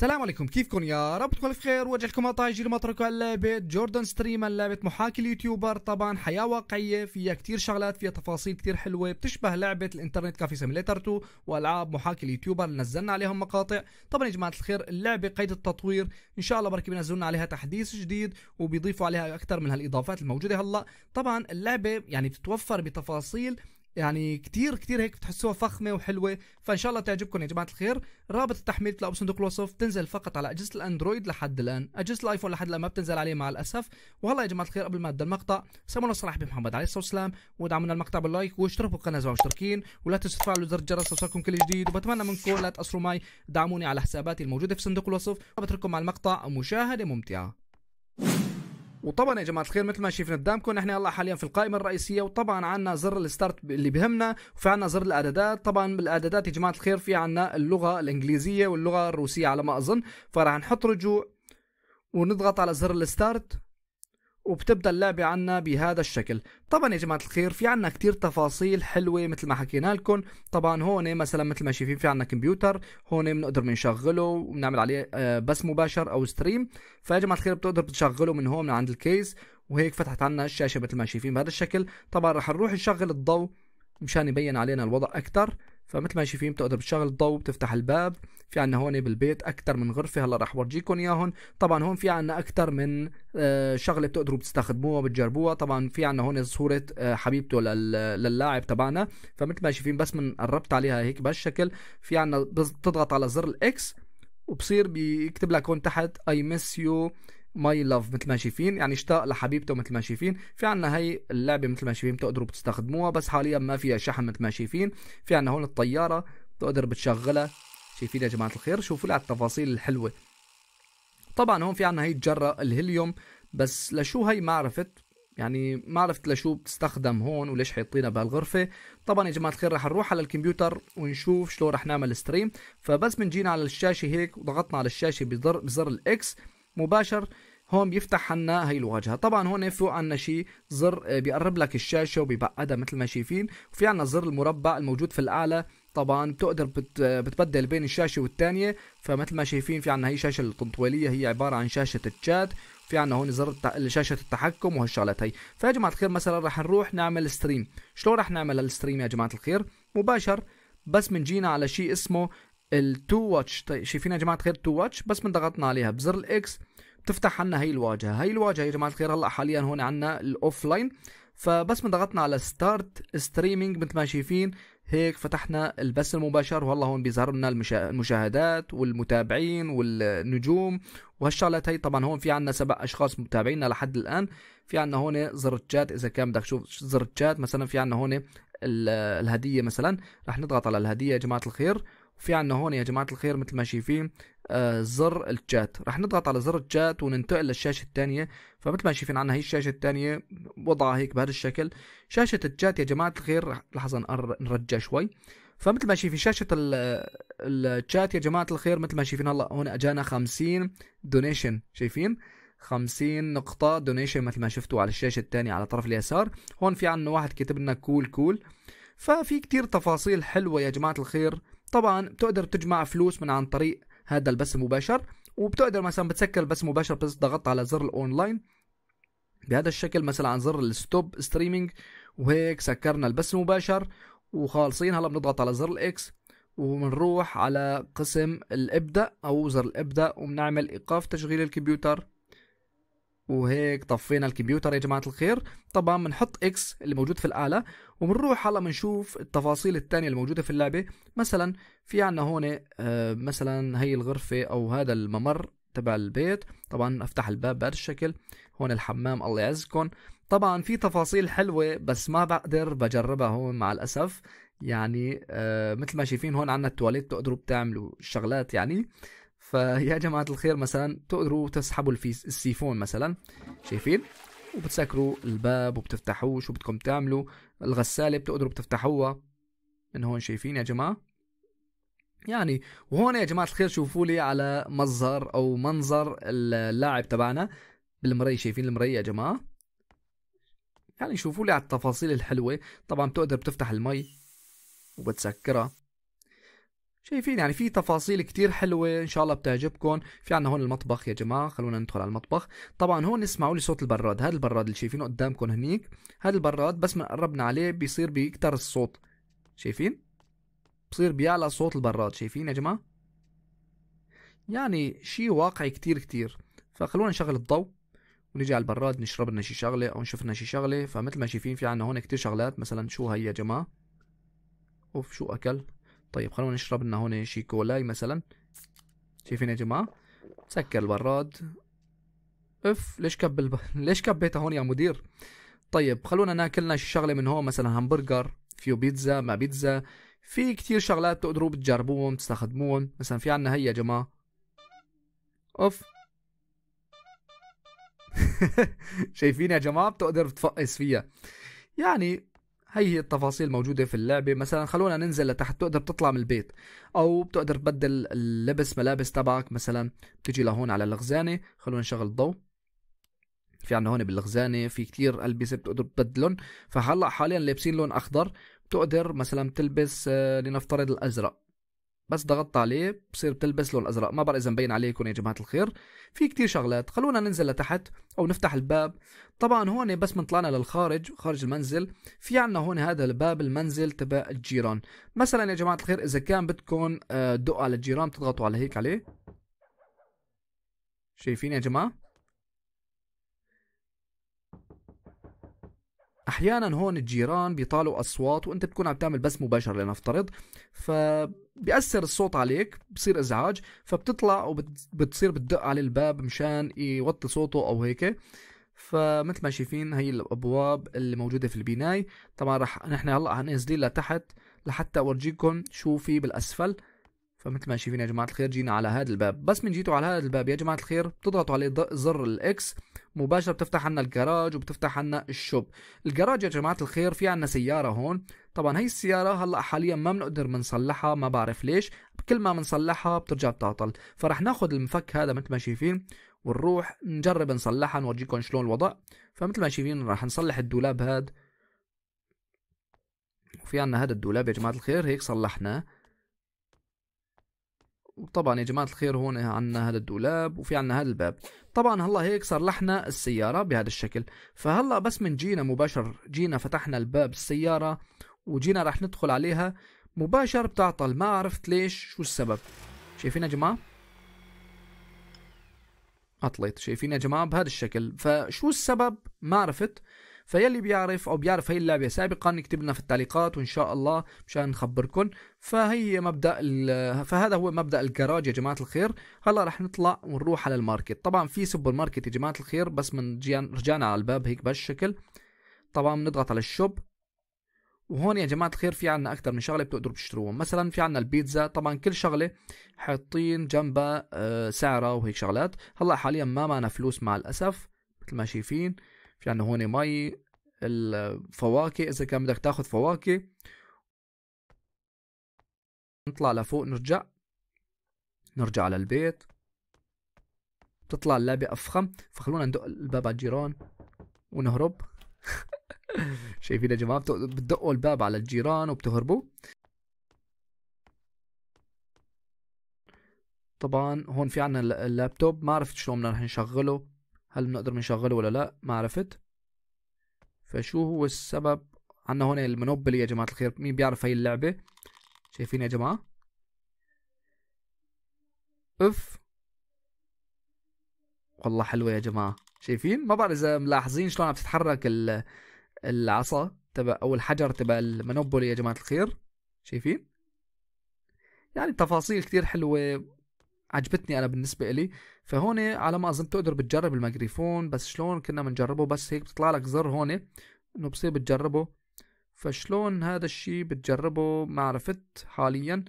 السلام عليكم كيفكم يا رب تكونوا بخير وجهكم الله طايجي لمطرك اللعبه جوردن ستريم اللعبه محاكي اليوتيوبر طبعا حياة واقعية فيها كتير شغلات فيها تفاصيل كتير حلوة بتشبه لعبة الانترنت كافي سيميليتر 2 والعاب محاكي اليوتيوبر اللي نزلنا عليهم مقاطع طبعا يا جماعة الخير اللعبة قيد التطوير ان شاء الله بركي بينزلوا عليها تحديث جديد وبيضيفوا عليها اكثر من هالاضافات الموجودة هلا طبعا اللعبة يعني بتتوفر بتفاصيل يعني كتير كتير هيك بتحسوها فخمه وحلوه فان شاء الله تعجبكم يا جماعه الخير رابط التحميل تلاقوه بصندوق الوصف تنزل فقط على اجهزه الاندرويد لحد الان اجهزه الايفون لحد الان ما بتنزل عليه مع الاسف والله يا جماعه الخير قبل ما ابدا المقطع سمونا صلاح محمد عليه الصلاه والسلام وادعمونا المقطع باللايك واشتركوا بالقناه اذا مشتركين ولا تنسوا تفعلوا زر الجرس لوصلكم كل جديد وبتمنى منكم لا تقصروا معي دعموني على حساباتي الموجوده في صندوق الوصف وبترككم مع المقطع مشاهده ممتعه وطبعا يا جماعه الخير مثل ما شفنا قدامكم نحن هلا حاليا في القائمه الرئيسيه وطبعا عندنا زر الستارت اللي بهمنا وفي عندنا زر الاعدادات طبعا بالاعدادات يا جماعه الخير في عندنا اللغه الانجليزيه واللغه الروسيه على ما اظن فراح نحط رجوع ونضغط على زر الستارت وبتبدا اللعبه عنا بهذا الشكل طبعا يا جماعه الخير في عنا كتير تفاصيل حلوه مثل ما حكينا لكم طبعا هون مثلا مثل ما شايفين في عنا كمبيوتر هون بنقدر بنشغله وبنعمل عليه آه، بث مباشر او ستريم فيا جماعه الخير بتقدر بتشغله من هون من عند الكيس وهيك فتحت عنا الشاشه مثل ما شايفين بهذا الشكل طبعا رح نروح نشغل الضوء مشان يبين علينا الوضع اكثر فمثل ما شايفين بتقدر بتشغل الضوء بتفتح الباب في عنا هون بالبيت اكثر من غرفه هلا رح ورجيكم اياهم طبعا هون في عنا اكثر من آه، شغله بتقدروا بتستخدموها بتجربوها طبعا في عنا هون صوره آه، حبيبته للاعب تبعنا فمثل ما شايفين بس من قربت عليها هيك بهالشكل في عنا بتضغط على زر الاكس وبصير بيكتب لك هون تحت اي ميس يو ماي لاف مثل ما شايفين يعني اشتاق لحبيبته مثل ما شايفين في عنا هي اللعبه مثل ما شايفين بتقدروا بتستخدموها بس حاليا ما فيها شحن مثل ما شايفين في عنا هون الطياره بتقدر بتشغلها شايفين يا جماعه الخير شوفوا لي على التفاصيل الحلوه طبعا هون في عنا هي الجره الهيليوم بس لشو هي ما عرفت يعني ما عرفت لشو بتستخدم هون وليش حيطينا بهالغرفة طبعا يا جماعة الخير رح نروح على الكمبيوتر ونشوف شلون رح نعمل ستريم فبس من جينا على الشاشة هيك وضغطنا على الشاشة بزر, بزر الاكس مباشر هون بيفتح عنا هي الواجهه طبعا هون فوق عنا شيء زر آه، بيقرب لك الشاشه وبيبعدها مثل ما شايفين وفي عنا زر المربع الموجود في الاعلى طبعا بتقدر بت... آه، بتبدل بين الشاشه والثانيه فمثل ما شايفين في عنا هي شاشه التنطويليه هي عباره عن شاشه الشات في عنا هون زر الت... شاشه التحكم وهالشغلات هي فيا جماعه الخير مثلا رح نروح نعمل ستريم شلون رح نعمل الستريم يا جماعه الخير مباشر بس جينا على شيء اسمه التو واتش طيب شايفين يا جماعه الخير تو واتش بس من ضغطنا عليها بزر الاكس بتفتح عنا هي الواجهه هي الواجهه يا جماعه الخير هلا حاليا هون عنا الاوف لاين فبس من ضغطنا على ستارت ستريمينج مثل ما شايفين هيك فتحنا البث المباشر وهلا هون بيظهر لنا المشاهدات والمتابعين والنجوم وهالشغلات هي طبعا هون في عنا سبع اشخاص متابعينا لحد الان في عنا هون زر تشات اذا كان بدك تشوف زر تشات مثلا في عنا هون الهديه مثلا رح نضغط على الهديه يا جماعه الخير في عندنا هون يا جماعه الخير مثل ما شايفين آه، زر الشات راح نضغط على زر الشات وننتقل للشاشه الثانيه فمثل ما شايفين عندنا هي الشاشه الثانيه وضعها هيك بهذا الشكل شاشه الشات يا جماعه الخير لحظه نرجع شوي فمثل ما شايفين شاشة الشات يا جماعة الخير مثل ما شايفين هلا هون اجانا 50 دونيشن شايفين 50 نقطة دونيشن مثل ما شفتوا على الشاشة الثانية على طرف اليسار هون في عنا واحد كاتب لنا كول كول ففي كتير تفاصيل حلوة يا جماعة الخير طبعا بتقدر تجمع فلوس من عن طريق هذا البث المباشر وبتقدر مثلا بتسكر البث المباشر بس ضغط على زر الاونلاين بهذا الشكل مثلا عن زر الستوب ستريمينج وهيك سكرنا البث المباشر وخالصين هلا بنضغط على زر الاكس وبنروح على قسم الابدا او زر الابدا وبنعمل ايقاف تشغيل الكمبيوتر وهيك طفينا الكمبيوتر يا جماعه الخير طبعا بنحط اكس اللي موجود في الاله وبنروح هلا بنشوف التفاصيل الثانيه الموجوده في اللعبه مثلا في عنا هون آه، مثلا هي الغرفه او هذا الممر تبع البيت طبعا افتح الباب بهذا الشكل هون الحمام الله يعزكم طبعا في تفاصيل حلوه بس ما بقدر بجربها هون مع الاسف يعني آه، مثل ما شايفين هون عنا التواليت تقدروا بتعملوا الشغلات يعني فيا جماعة الخير مثلا تقدروا تسحبوا السيفون مثلا شايفين وبتسكروا الباب وبتفتحوه شو بدكم تعملوا الغسالة بتقدروا بتفتحوها من هون شايفين يا جماعة يعني وهون يا جماعة الخير شوفوا لي على مظهر أو منظر اللاعب تبعنا بالمري شايفين المري يا جماعة يعني شوفوا لي على التفاصيل الحلوة طبعا بتقدر بتفتح المي وبتسكرها شايفين يعني في تفاصيل كتير حلوة إن شاء الله بتعجبكم في عنا هون المطبخ يا جماعة خلونا ندخل على المطبخ طبعا هون اسمعوا لي صوت البراد هذا البراد اللي شايفينه قدامكم هنيك هذا البراد بس ما قربنا عليه بيصير بيكتر الصوت شايفين بصير بيعلى صوت البراد شايفين يا جماعة يعني شيء واقعي كتير كتير فخلونا نشغل الضوء ونجي على البراد نشرب لنا شي شغلة أو نشوف لنا شي شغلة فمثل ما شايفين في عنا هون كتير شغلات مثلا شو هي يا جماعة أوف شو أكل طيب خلونا نشرب لنا هون شي كولاي مثلا شايفين يا جماعه سكر البراد اف ليش كب الب... ليش كبيتها هون يا مدير طيب خلونا ناكلنا شي شغله من هون مثلا همبرجر فيو بيتزا ما بيتزا في كتير شغلات تقدروا بتجربوهم تستخدموهم مثلا في عنا هي يا جماعه اوف شايفين يا جماعه بتقدر تفقس فيها يعني هي التفاصيل موجوده في اللعبه مثلا خلونا ننزل لتحت بتقدر تطلع من البيت او بتقدر تبدل اللبس ملابس تبعك مثلا بتجي لهون على الخزانه خلونا نشغل الضوء في عنا هون بالخزانه في كتير البسه بتقدر تبدلهم فهلا حاليا لابسين لون اخضر بتقدر مثلا تلبس آه، لنفترض الازرق بس ضغطت عليه بصير بتلبس لون ازرق ما بعرف اذا مبين عليكم يا جماعه الخير في كتير شغلات خلونا ننزل لتحت او نفتح الباب طبعا هون بس من طلعنا للخارج خارج المنزل في عنا هون هذا الباب المنزل تبع الجيران مثلا يا جماعه الخير اذا كان بدكم آه، دقوا على الجيران بتضغطوا على هيك عليه شايفين يا جماعه احيانا هون الجيران بيطالوا اصوات وانت بتكون عم تعمل بث مباشر لنفترض فبيأثر الصوت عليك بصير ازعاج فبتطلع وبتصير بتدق على الباب مشان يوطي صوته او هيك فمثل ما شايفين هي الابواب اللي موجوده في البناي طبعا رح نحن هلا هننزل لتحت لحتى اورجيكم شو في بالاسفل فمثل ما شايفين يا جماعه الخير جينا على هذا الباب بس من جيتوا على هذا الباب يا جماعه الخير بتضغطوا عليه زر الاكس مباشره بتفتح عنا الجراج وبتفتح عنا الشوب الجراج يا جماعه الخير في عنا سياره هون طبعا هي السياره هلا حاليا ما بنقدر بنصلحها ما بعرف ليش كل ما بنصلحها بترجع بتعطل فرح ناخذ المفك هذا مثل ما شايفين ونروح نجرب نصلحها نورجيكم شلون الوضع فمثل ما شايفين راح نصلح الدولاب هذا وفي عنا هذا الدولاب يا جماعه الخير هيك صلحناه طبعا يا جماعه الخير هون عنا هذا الدولاب وفي عنا هذا الباب طبعا هلا هيك صار لحنا السياره بهذا الشكل فهلا بس من جينا مباشر جينا فتحنا الباب السياره وجينا رح ندخل عليها مباشر بتعطل ما عرفت ليش شو السبب شايفين يا جماعه عطلت شايفين يا جماعه بهذا الشكل فشو السبب ما عرفت فيلي بيعرف او بيعرف هي اللعبه سابقا يكتب لنا في التعليقات وان شاء الله مشان نخبركم فهي مبدا فهذا هو مبدا الجراج يا جماعه الخير هلا رح نطلع ونروح على الماركت طبعا في سوبر ماركت يا جماعه الخير بس من رجعنا على الباب هيك بهالشكل طبعا بنضغط على الشوب وهون يا جماعة الخير في عنا أكثر من شغلة بتقدروا تشتروهم مثلا في عنا البيتزا طبعا كل شغلة حاطين جنبها آه، سعرها وهيك شغلات هلا حاليا ما معنا فلوس مع الأسف مثل ما شايفين في عندنا هون مي الفواكه اذا كان بدك تاخذ فواكه نطلع لفوق نرجع نرجع على البيت بتطلع اللعبة أفخم فخلونا ندق الباب على الجيران ونهرب شايفين يا جماعة بتدقوا الباب على الجيران وبتهربوا طبعا هون في عنا اللابتوب ما عرفت شلون بدنا رح نشغله هل بنقدر نشغله ولا لا ما عرفت فشو هو السبب عنا هون المونوبولي يا جماعة الخير مين بيعرف هاي اللعبة شايفين يا جماعة اف والله حلوة يا جماعة شايفين ما بعرف اذا ملاحظين شلون عم تتحرك العصا تبع او الحجر تبع المونوبولي يا جماعة الخير شايفين يعني تفاصيل كتير حلوة عجبتني انا بالنسبه الي فهون على ما اظن تقدر بتجرب الميكروفون بس شلون كنا بنجربه بس هيك بتطلع لك زر هون انه بصير بتجربه فشلون هذا الشيء بتجربه ما عرفت حاليا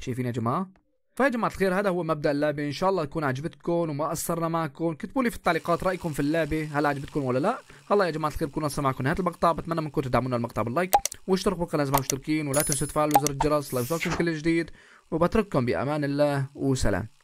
شايفين يا جماعه فيا جماعة الخير هذا هو مبدأ اللعبة إن شاء الله تكون عجبتكم وما قصرنا معكم كتبوا لي في التعليقات رأيكم في اللعبة هل عجبتكم ولا لا هلا يا جماعة الخير بكون وصل معكم نهاية المقطع بتمنى منكم تدعمونا المقطع باللايك واشتركوا بالقناة إذا مشتركين ولا تنسوا تفعلوا زر الجرس ليوصلكم كل جديد وبترككم بأمان الله وسلام